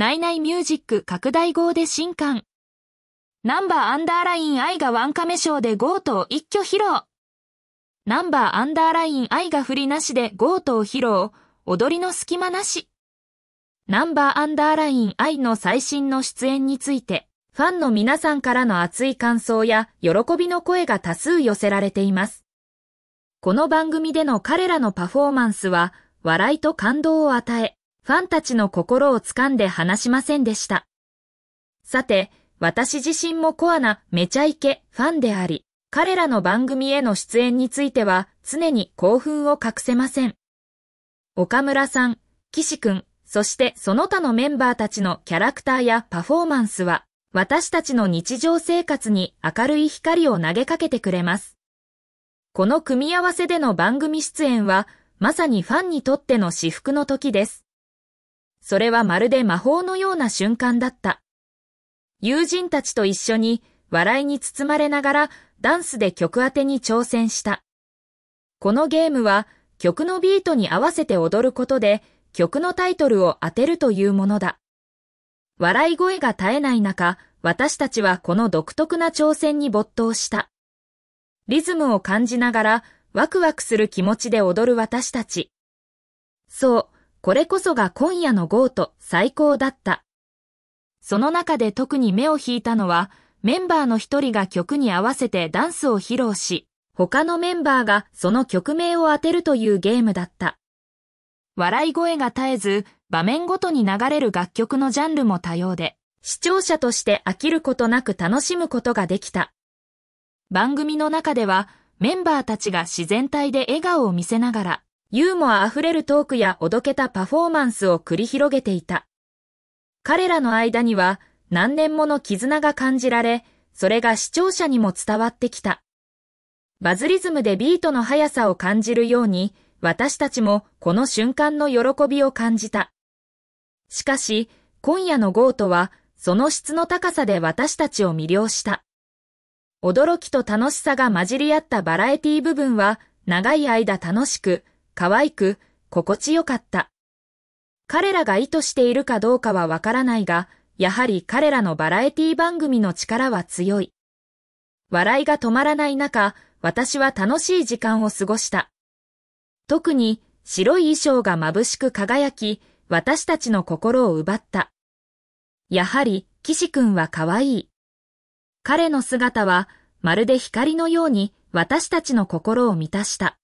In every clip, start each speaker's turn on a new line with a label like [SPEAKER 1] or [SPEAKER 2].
[SPEAKER 1] ナイナイミュージック拡大号で新刊。ナンバーアンダーライン愛がワンカメ賞でゴートを一挙披露。ナンバーアンダーライン愛が振りなしでゴートを披露。踊りの隙間なし。ナンバーアンダーライン愛の最新の出演について、ファンの皆さんからの熱い感想や喜びの声が多数寄せられています。この番組での彼らのパフォーマンスは、笑いと感動を与え、ファンたちの心を掴んで話しませんでした。さて、私自身もコアなめちゃイケファンであり、彼らの番組への出演については常に興奮を隠せません。岡村さん、岸くん、そしてその他のメンバーたちのキャラクターやパフォーマンスは、私たちの日常生活に明るい光を投げかけてくれます。この組み合わせでの番組出演は、まさにファンにとっての至福の時です。それはまるで魔法のような瞬間だった。友人たちと一緒に笑いに包まれながらダンスで曲当てに挑戦した。このゲームは曲のビートに合わせて踊ることで曲のタイトルを当てるというものだ。笑い声が絶えない中、私たちはこの独特な挑戦に没頭した。リズムを感じながらワクワクする気持ちで踊る私たち。そう、これこそが今夜のゴート最高だった。その中で特に目を引いたのは、メンバーの一人が曲に合わせてダンスを披露し、他のメンバーがその曲名を当てるというゲームだった。笑い声が絶えず、場面ごとに流れる楽曲のジャンルも多様で、視聴者として飽きることなく楽しむことができた。番組の中では、メンバーたちが自然体で笑顔を見せながら、ユーモア溢れるトークやおどけたパフォーマンスを繰り広げていた。彼らの間には何年もの絆が感じられ、それが視聴者にも伝わってきた。バズリズムでビートの速さを感じるように、私たちもこの瞬間の喜びを感じた。しかし、今夜のゴートは、その質の高さで私たちを魅了した。驚きと楽しさが混じり合ったバラエティ部分は、長い間楽しく、可愛く、心地よかった。彼らが意図しているかどうかはわからないが、やはり彼らのバラエティ番組の力は強い。笑いが止まらない中、私は楽しい時間を過ごした。特に白い衣装が眩しく輝き、私たちの心を奪った。やはり、岸くんは可愛い。彼の姿は、まるで光のように私たちの心を満たした。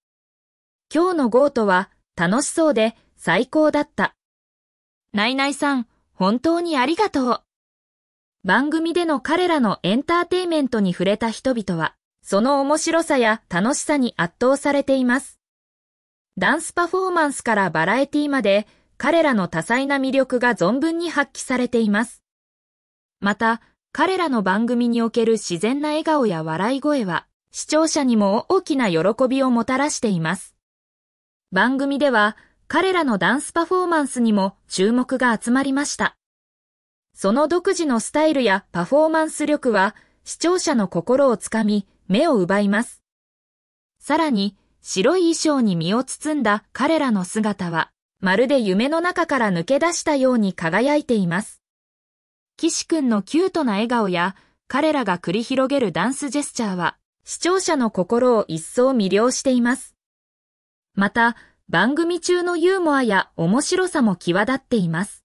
[SPEAKER 1] 今日のゴートは楽しそうで最高だった。ナイナイさん、本当にありがとう。番組での彼らのエンターテイメントに触れた人々は、その面白さや楽しさに圧倒されています。ダンスパフォーマンスからバラエティまで、彼らの多彩な魅力が存分に発揮されています。また、彼らの番組における自然な笑顔や笑い声は、視聴者にも大きな喜びをもたらしています。番組では彼らのダンスパフォーマンスにも注目が集まりました。その独自のスタイルやパフォーマンス力は視聴者の心をつかみ目を奪います。さらに白い衣装に身を包んだ彼らの姿はまるで夢の中から抜け出したように輝いています。岸くんのキュートな笑顔や彼らが繰り広げるダンスジェスチャーは視聴者の心を一層魅了しています。また、番組中のユーモアや面白さも際立っています。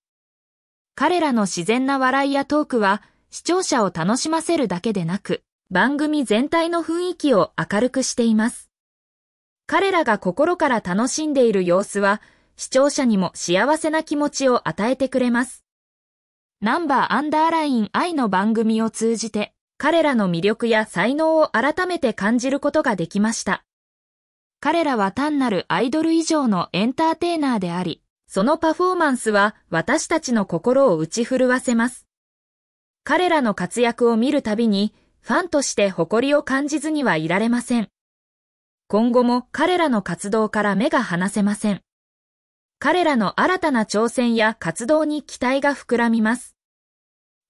[SPEAKER 1] 彼らの自然な笑いやトークは、視聴者を楽しませるだけでなく、番組全体の雰囲気を明るくしています。彼らが心から楽しんでいる様子は、視聴者にも幸せな気持ちを与えてくれます。ナンバーアンダーライン愛の番組を通じて、彼らの魅力や才能を改めて感じることができました。彼らは単なるアイドル以上のエンターテイナーであり、そのパフォーマンスは私たちの心を打ち震わせます。彼らの活躍を見るたびに、ファンとして誇りを感じずにはいられません。今後も彼らの活動から目が離せません。彼らの新たな挑戦や活動に期待が膨らみます。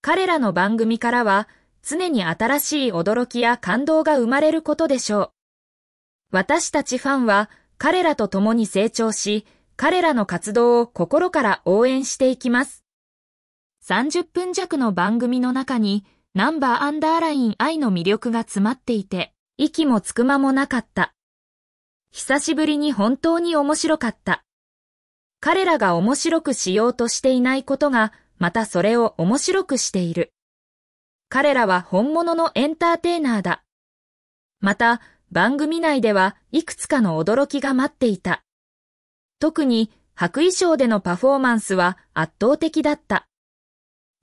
[SPEAKER 1] 彼らの番組からは、常に新しい驚きや感動が生まれることでしょう。私たちファンは彼らと共に成長し、彼らの活動を心から応援していきます。30分弱の番組の中に、ナンバーアンダーライン愛の魅力が詰まっていて、息もつく間もなかった。久しぶりに本当に面白かった。彼らが面白くしようとしていないことが、またそれを面白くしている。彼らは本物のエンターテイナーだ。また、番組内ではいくつかの驚きが待っていた。特に白衣装でのパフォーマンスは圧倒的だった。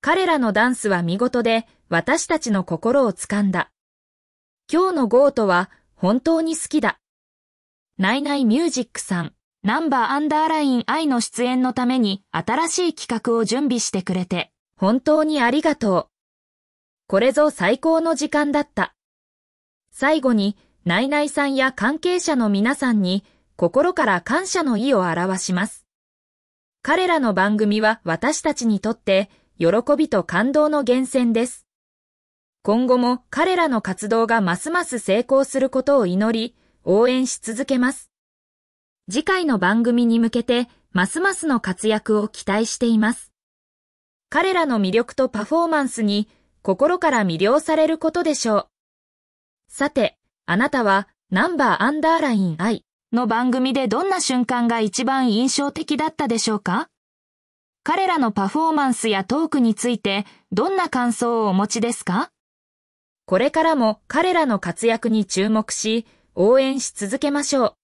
[SPEAKER 1] 彼らのダンスは見事で私たちの心をつかんだ。今日のゴートは本当に好きだ。ナイナイミュージックさん、ナンバーアンダーライン愛の出演のために新しい企画を準備してくれて、本当にありがとう。これぞ最高の時間だった。最後に内々さんや関係者の皆さんに心から感謝の意を表します。彼らの番組は私たちにとって喜びと感動の源泉です。今後も彼らの活動がますます成功することを祈り、応援し続けます。次回の番組に向けて、ますますの活躍を期待しています。彼らの魅力とパフォーマンスに心から魅了されることでしょう。さて、あなたはナンバーアンダーライン I の番組でどんな瞬間が一番印象的だったでしょうか彼らのパフォーマンスやトークについてどんな感想をお持ちですかこれからも彼らの活躍に注目し、応援し続けましょう。